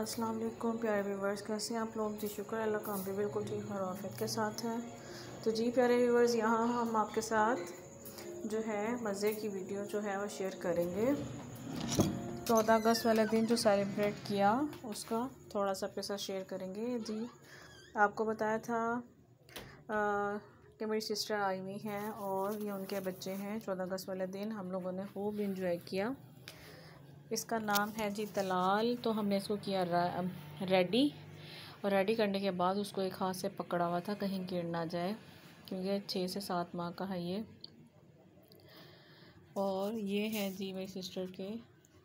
अस्सलाम वालेकुम प्यारे व्यूवर्स कैसे हैं आप लोग जी शुक्र अल्लाह का हम भी बिल्कुल ठीक और आफियत के साथ हैं तो जी प्यारे व्यूवर्स यहाँ हम आपके साथ जो है मज़े की वीडियो जो है वो शेयर करेंगे चौदह अगस्त वाले दिन जो सेलिब्रेट किया उसका थोड़ा सा आपके साथ शेयर करेंगे जी आपको बताया था आ, कि मेरी सिस्टर आई हुई हैं और ये उनके बच्चे हैं चौदह अगस्त वाले दिन हम लोगों ने खूब इन्जॉय किया इसका नाम है जी तलाल तो हमने इसको किया रेडी और रेडी करने के बाद उसको एक हाथ से पकड़ा हुआ था कहीं गिर ना जाए क्योंकि छः से सात माह का है ये और ये है जी मेरी सिस्टर के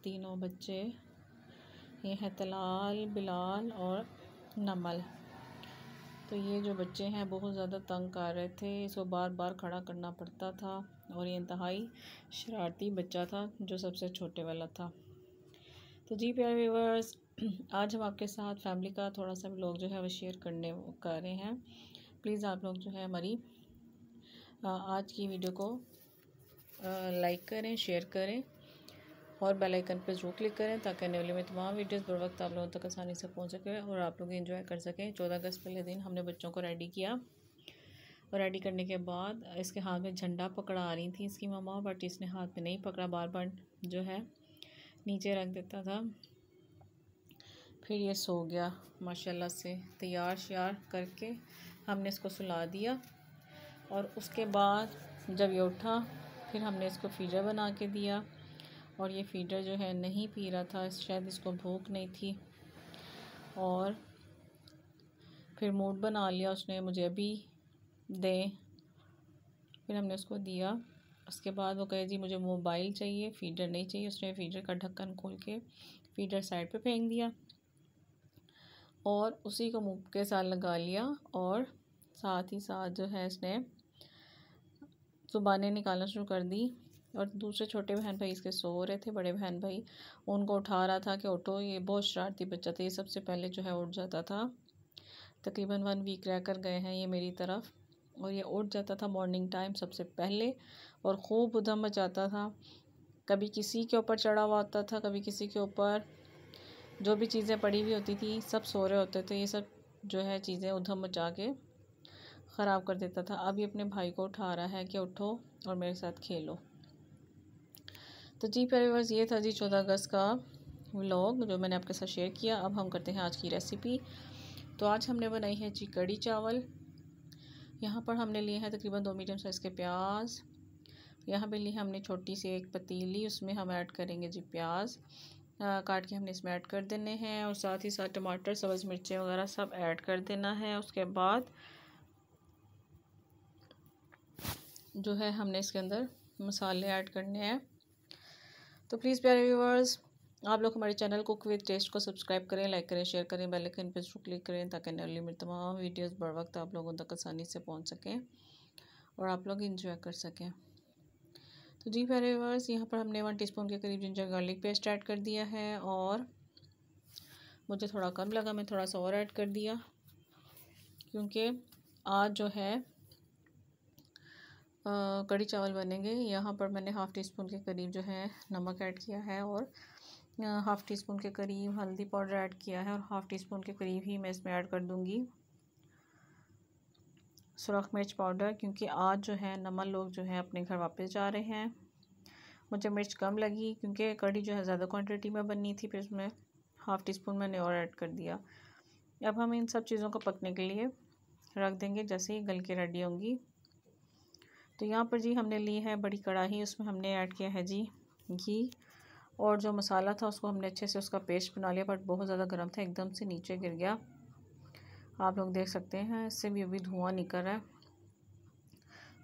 तीनों बच्चे ये है तलाल बिलाल और नमल तो ये जो बच्चे हैं बहुत ज़्यादा तंग कर रहे थे इसको बार बार खड़ा करना पड़ता था और ये इंतहाई शरारती बच्चा था जो सबसे छोटे वाला था तो जी प्यारे व्यूवर्स आज हम आपके साथ फैमिली का थोड़ा सा लोग जो है वो शेयर करने कर रहे हैं प्लीज़ आप लोग जो है हमारी आज की वीडियो को लाइक करें शेयर करें और बेल आइकन पर जरूर क्लिक करें ताकि आने वाले में तमाम वीडियोस बर वक्त आप लोगों तक आसानी से पहुंच सके और आप लोग एंजॉय कर सकें चौदह अगस्त पहले दिन हमने बच्चों को रेडी किया और रेडी करने के बाद इसके हाथ में झंडा पकड़ा आ रही थी इसकी मामा बट इसने हाथ में नहीं पकड़ा बार बार जो है नीचे रख देता था फिर ये सो गया माशाल्लाह से तैयार श्यार करके हमने इसको सुला दिया और उसके बाद जब ये उठा फिर हमने इसको फीडर बना के दिया और ये फीडर जो है नहीं पी रहा था शायद इसको भूख नहीं थी और फिर मूड बना लिया उसने मुझे अभी दें फिर हमने उसको दिया उसके बाद वो कहे जी मुझे मोबाइल चाहिए फीडर नहीं चाहिए उसने फीडर का ढक्कन खोल के फीडर साइड पे फेंक दिया और उसी को मुँह के साथ लगा लिया और साथ ही साथ जो है इसने जुबानें निकालना शुरू कर दी और दूसरे छोटे बहन भाई इसके सो रहे थे बड़े बहन भाई उनको उठा रहा था कि उठो ये बहुत शरारती बच्चा था ये सबसे पहले जो है उठ जाता था तकरीबन वन वीक रह कर गए हैं ये मेरी तरफ और ये उठ जाता था मॉर्निंग टाइम सबसे पहले और ख़ूब उधम मचाता था कभी किसी के ऊपर चढ़ा हुआ होता था कभी किसी के ऊपर जो भी चीज़ें पड़ी हुई होती थी सब सो रहे होते थे ये सब जो है चीज़ें उधम मचा के ख़राब कर देता था अभी अपने भाई को उठा रहा है कि उठो और मेरे साथ खेलो तो जी प्यारे वर्स ये था जी चौदह अगस्त का व्लॉग जो मैंने आपके साथ शेयर किया अब हम करते हैं आज की रेसिपी तो आज हमने बनाई है जी कड़ी चावल यहाँ पर हमने लिए हैं तकरीबन दो मीडियम साइज़ के प्याज यहाँ पे ली हमने छोटी सी एक पतीली उसमें हम ऐड करेंगे जी प्याज काट के हमने इसमें ऐड कर देने हैं और साथ ही साथ टमाटर सब्ज़ मिर्चें वगैरह सब ऐड कर देना है उसके बाद जो है हमने इसके अंदर मसाले ऐड करने हैं तो प्लीज़ प्यारे व्यूवर्स आप लोग हमारे चैनल कुक विद टेस्ट को सब्सक्राइब करें लाइक करें शेयर करें बेल आइकन पर जरूर क्लिक करें ताकि नली मेरी तमाम वीडियोस बर वक्त आप लोगों तक आसानी से पहुंच सकें और आप लोग इन्जॉय कर सकें तो जी प्यारे यहाँ पर हमने वन टीस्पून के करीब जिंजर गार्लिक पेस्ट ऐड कर दिया है और मुझे थोड़ा कम लगा मैं थोड़ा सा और ऐड कर दिया क्योंकि आज जो है कड़ी चावल बनेंगे यहाँ पर मैंने हाफ़ टी स्पून के करीब जो है नमक ऐड किया है और हाफ़ टी स्पून के करीब हल्दी पाउडर ऐड किया है और हाफ़ टी स्पून के करीब ही मैं इसमें ऐड कर दूँगी सुरख मिर्च पाउडर क्योंकि आज जो है नमन लोग जो है अपने घर वापस जा रहे हैं मुझे मिर्च कम लगी क्योंकि कड़ी जो है ज़्यादा क्वांटिटी में बननी थी फिर उसमें हाफ़ टी स्पून मैंने और ऐड कर दिया अब हम इन सब चीज़ों को पकने के लिए रख देंगे जैसे ही गल के रेडी होंगी तो यहाँ पर जी हमने ली है बड़ी कढ़ाई उसमें हमने ऐड किया है जी घी और जो मसाला था उसको हमने अच्छे से उसका पेस्ट बना लिया बट बहुत ज़्यादा गर्म था एकदम से नीचे गिर गया आप लोग देख सकते हैं इससे भी अभी धुआं निकल रहा है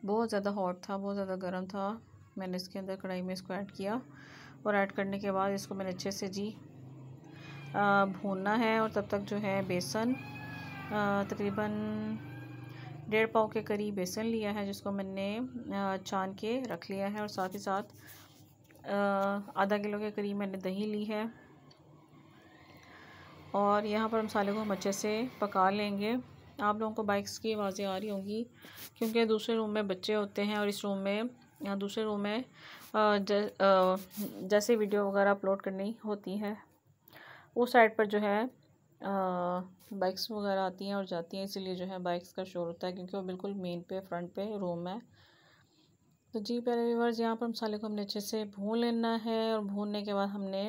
बहुत ज़्यादा हॉट था बहुत ज़्यादा गर्म था मैंने इसके अंदर कढ़ाई में इसको ऐड किया और ऐड करने के बाद इसको मैंने अच्छे से जी भूनना है और तब तक जो है बेसन तकरीबन डेढ़ पाव के करीब बेसन लिया है जिसको मैंने छान के रख लिया है और साथ ही साथ आधा किलो के करीब मैंने दही ली है और यहाँ पर मसाले को हम अच्छे से पका लेंगे आप लोगों को बाइक्स की आवाज़ें आ रही होंगी क्योंकि दूसरे रूम में बच्चे होते हैं और इस रूम में या दूसरे रूम में जैसे वीडियो वगैरह अपलोड करनी होती है उस साइड पर जो है बाइक्स वगैरह आती हैं और जाती हैं इसीलिए जो है बाइक्स का शोर होता है क्योंकि वो बिल्कुल मेन पे फ्रंट पे रूम है तो जी पहले व्यूवर्स यहाँ पर मसाले को हमने अच्छे से भून लेना है और भूनने के बाद हमने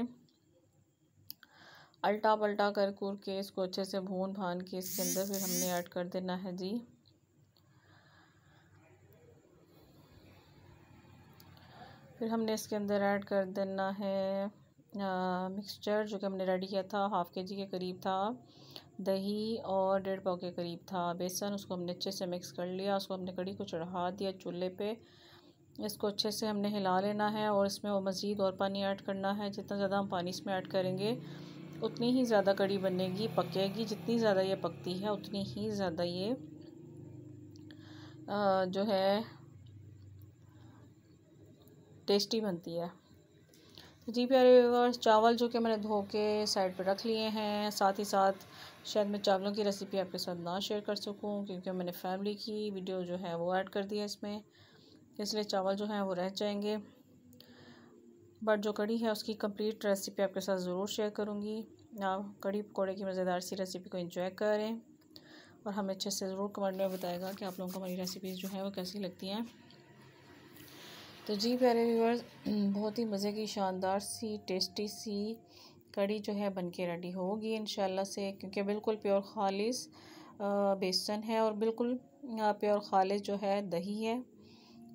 अल्टा पल्टा कर कुर के इसको अच्छे से भून भान के इसके अंदर फिर हमने ऐड कर देना है जी फिर हमने इसके अंदर ऐड कर देना है मिक्सचर जो कि हमने रेडी किया था हाफ़ के जी के करीब था दही और डेढ़ पाव के करीब था बेसन उसको हमने अच्छे से मिक्स कर लिया उसको हमने कड़ी को चढ़ा दिया चूल्हे पे इसको अच्छे से हमने हिला लेना है और इसमें और मज़ीद और पानी ऐड करना है जितना ज़्यादा हम पानी इसमें ऐड करेंगे उतनी ही ज़्यादा कड़ी बनेगी पकेगी जितनी ज़्यादा ये पकती है उतनी ही ज़्यादा ये आ, जो है टेस्टी बनती है तो जी प्यारे व्यूवर्स चावल जो कि मैंने धो के साइड पर रख लिए हैं साथ ही साथ शायद मैं चावलों की रेसिपी आपके साथ ना शेयर कर सकूं क्योंकि मैंने फैमिली की वीडियो जो है वो ऐड कर दी है इसमें इसलिए चावल जो हैं वो रह जाएंगे बट जो कड़ी है उसकी कंप्लीट रेसिपी आपके साथ ज़रूर शेयर करूँगी आप कड़ी पकौड़े की मज़ेदार सी रेसिपी को इंजॉय करें और हमें अच्छे से ज़रूर कमेंट में बताएगा कि आप लोगों को हमारी रेसिपीज़ जो है वो कैसी लगती हैं तो जी प्यारे व्यूअर्स बहुत ही मज़े की शानदार सी टेस्टी सी कड़ी जो है बन के रेडी होगी इन से क्योंकि बिल्कुल प्योर खालिश बेसन है और बिल्कुल प्योर खालिश जो है दही है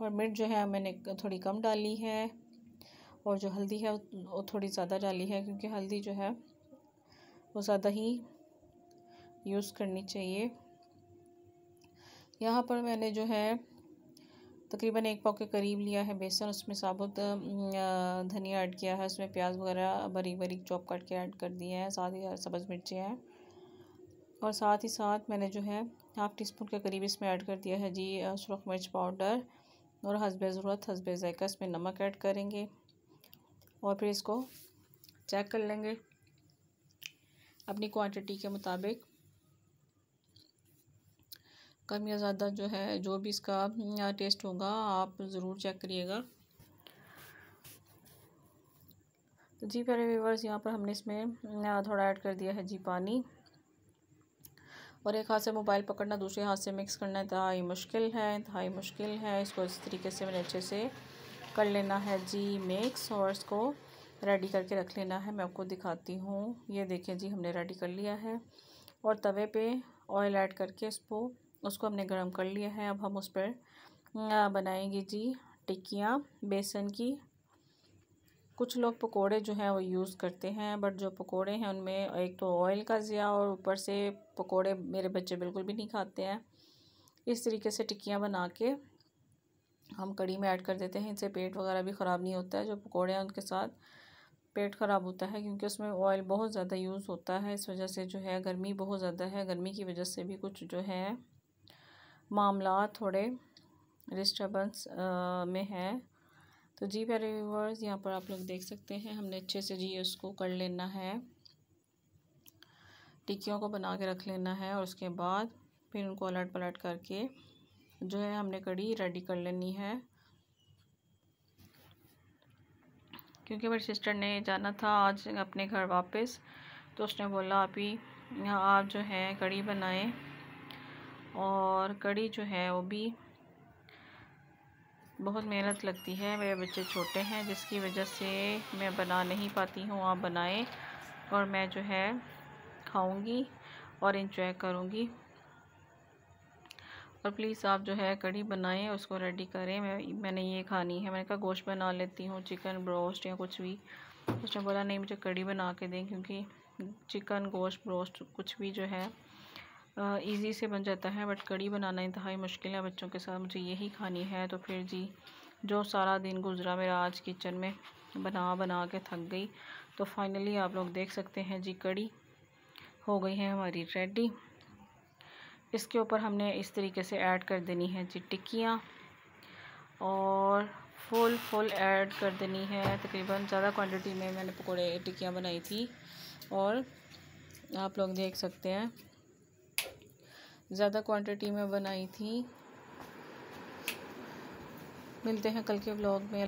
और मिर्च जो है मैंने थोड़ी कम डाली है और जो हल्दी है वो थोड़ी ज़्यादा डाली है क्योंकि हल्दी जो है वो ज़्यादा ही यूज़ करनी चाहिए यहाँ पर मैंने जो है तकरीबन एक पाव के करीब लिया है बेसन उसमें साबुत धनिया ऐड किया है उसमें प्याज वगैरह बारीक बारीक चॉप काट के ऐड कर दिए हैं साथ ही सब्ज़ मिर्चें हैं और साथ ही साथ मैंने जो है हाफ़ टी स्पून के करीब इसमें ऐड कर दिया है जी सुरख मिर्च पाउडर और हंसबे ज़रूरत हंसबे ज़ायका इसमें नमक ऐड करेंगे और फिर इसको चेक कर लेंगे अपनी क्वांटिटी के मुताबिक कम या ज़्यादा जो है जो भी इसका टेस्ट होगा आप ज़रूर चेक करिएगा तो जी पहले व्यूवर्स यहाँ पर हमने इसमें थोड़ा ऐड कर दिया है जी पानी और एक हाथ से मोबाइल पकड़ना दूसरे हाथ से मिक्स करना इंतहाई मुश्किल है इंतहाई मुश्किल है इसको इस तरीके से मैंने अच्छे से कर लेना है जी मिक्स और इसको रेडी करके रख लेना है मैं आपको दिखाती हूँ ये देखें जी हमने रेडी कर लिया है और तवे पे ऑयल ऐड करके इसको उसको हमने गर्म कर लिया है अब हम उस पर बनाएंगे जी टिक्कियाँ बेसन की कुछ लोग पकोड़े जो हैं वो यूज़ करते हैं बट जो पकोड़े हैं उनमें एक तो ऑयल का ज़िया और ऊपर से पकोड़े मेरे बच्चे बिल्कुल भी नहीं खाते हैं इस तरीके से टिक्कियाँ बना के हम कड़ी में ऐड कर देते हैं इनसे पेट वगैरह भी ख़राब नहीं होता है जो पकौड़े हैं उनके साथ पेट ख़राब होता है क्योंकि उसमें ऑयल बहुत ज़्यादा यूज़ होता है इस वजह से जो है गर्मी बहुत ज़्यादा है गर्मी की वजह से भी कुछ जो है मामला थोड़े डिस्टर्बेंस में है तो जी प्यारे व्यूवर्स यहाँ पर आप लोग देख सकते हैं हमने अच्छे से जी उसको कर लेना है टिक्कियों को बना के रख लेना है और उसके बाद फिर उनको अलट पलट करके जो है हमने कड़ी रेडी कर लेनी है क्योंकि मेरी सिस्टर ने जाना था आज अपने घर वापस तो उसने बोला अभी आप जो है कड़ी बनाएं और कड़ी जो है वो भी बहुत मेहनत लगती है मेरे बच्चे छोटे हैं जिसकी वजह से मैं बना नहीं पाती हूँ आप बनाएं और मैं जो है खाऊंगी और इन्जॉय करूँगी और प्लीज़ आप जो है कड़ी बनाएं उसको रेडी करें मैं मैंने ये खानी है मैंने कहा गोश्त बना लेती हूँ चिकन ब्रोस्ट या कुछ भी उसने बोला नहीं मुझे कड़ी बना के दें क्योंकि चिकन गोश्त ब्रोस्ट कुछ भी जो है ईज़ी से बन जाता है बट कड़ी बनाना इंतहाई मुश्किल है बच्चों के साथ मुझे यही खानी है तो फिर जी जो सारा दिन गुजरा मेरा आज किचन में बना बना के थक गई तो फाइनली आप लोग देख सकते हैं जी कड़ी हो गई है हमारी रेडी इसके ऊपर हमने इस तरीके से ऐड कर देनी है जी टिक्कियाँ और फुल फुल ऐड कर देनी है तकरीबन ज़्यादा क्वांटिटी में मैंने पकोड़े टिक्कियाँ बनाई थी और आप लोग देख सकते हैं ज़्यादा क्वांटिटी में बनाई थी मिलते हैं कल के ब्लॉग में